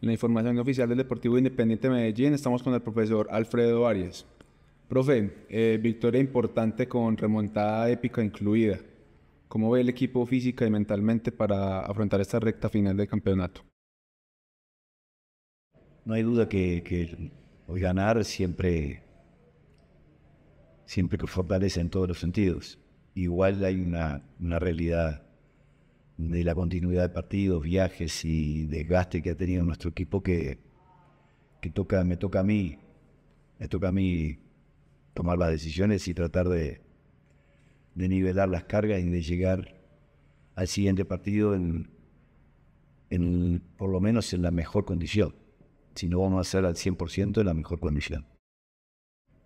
la información oficial del Deportivo Independiente Medellín estamos con el profesor Alfredo Arias. Profe, eh, victoria importante con remontada épica incluida. ¿Cómo ve el equipo física y mentalmente para afrontar esta recta final del campeonato? No hay duda que, hoy ganar siempre, siempre que fortalece en todos los sentidos. Igual hay una, una realidad de la continuidad de partidos, viajes y desgaste que ha tenido nuestro equipo que, que toca, me toca a mí, me toca a mí tomar las decisiones y tratar de, de nivelar las cargas y de llegar al siguiente partido en, en, por lo menos en la mejor condición. Si no vamos a hacer al 100% en la mejor condición.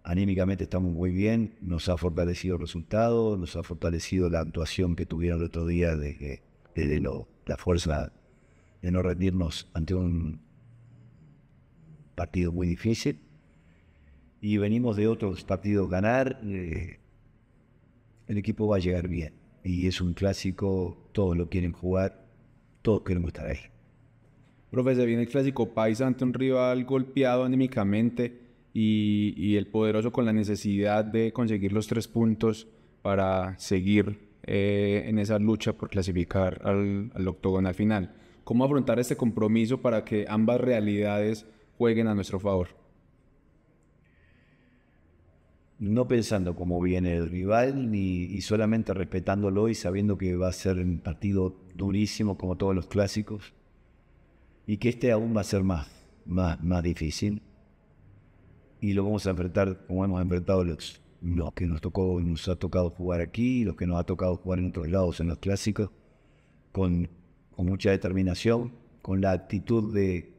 Anímicamente estamos muy bien, nos ha fortalecido el resultado, nos ha fortalecido la actuación que tuvieron el otro día de de la fuerza de no rendirnos ante un partido muy difícil. Y venimos de otros partidos ganar. Eh, el equipo va a llegar bien. Y es un clásico, todos lo quieren jugar, todos queremos estar ahí. Profesor, viene el clásico Paisa ante un rival golpeado anímicamente y, y el poderoso con la necesidad de conseguir los tres puntos para seguir eh, en esa lucha por clasificar al, al final. ¿Cómo afrontar ese compromiso para que ambas realidades jueguen a nuestro favor? No pensando cómo viene el rival ni, y solamente respetándolo y sabiendo que va a ser un partido durísimo como todos los clásicos y que este aún va a ser más, más, más difícil y lo vamos a enfrentar como hemos enfrentado los los que nos tocó, nos ha tocado jugar aquí, los que nos ha tocado jugar en otros lados, en los clásicos, con, mucha determinación, con la actitud de,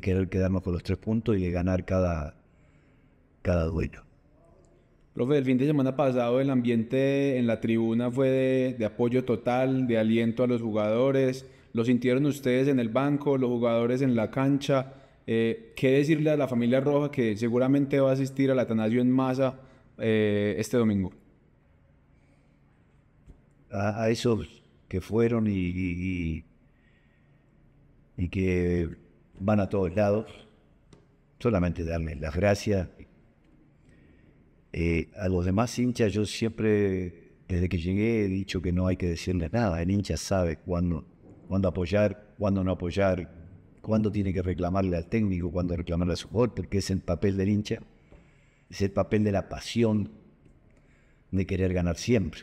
querer quedarnos con los tres puntos y de ganar cada, cada duelo. Profe, el fin de semana pasado el ambiente en la tribuna fue de, apoyo total, de aliento a los jugadores. ¿Lo sintieron ustedes en el banco, los jugadores en la cancha? Eh, ¿Qué decirle a la familia Roja que seguramente va a asistir a la Atanasio en masa eh, este domingo? A, esos que fueron y, y, que van a todos lados, solamente darles las gracias. Eh, a los demás hinchas yo siempre, desde que llegué, he dicho que no hay que decirles nada. El hincha sabe cuándo, cuándo apoyar, cuándo no apoyar, cuándo tiene que reclamarle al técnico, cuándo reclamarle a su jugador, porque es el papel del hincha. Es el papel de la pasión de querer ganar siempre.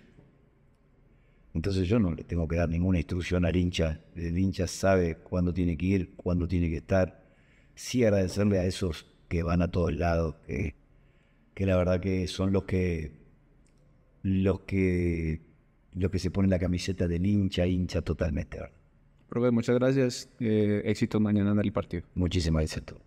Entonces yo no le tengo que dar ninguna instrucción al hincha. El hincha sabe cuándo tiene que ir, cuándo tiene que estar. Sí agradecerle a esos que van a todos lados, que, que la verdad que son los que los que los que se ponen la camiseta del hincha, hincha totalmente. Robert, muchas gracias. Eh, éxito mañana en el partido. Muchísimas gracias a todos.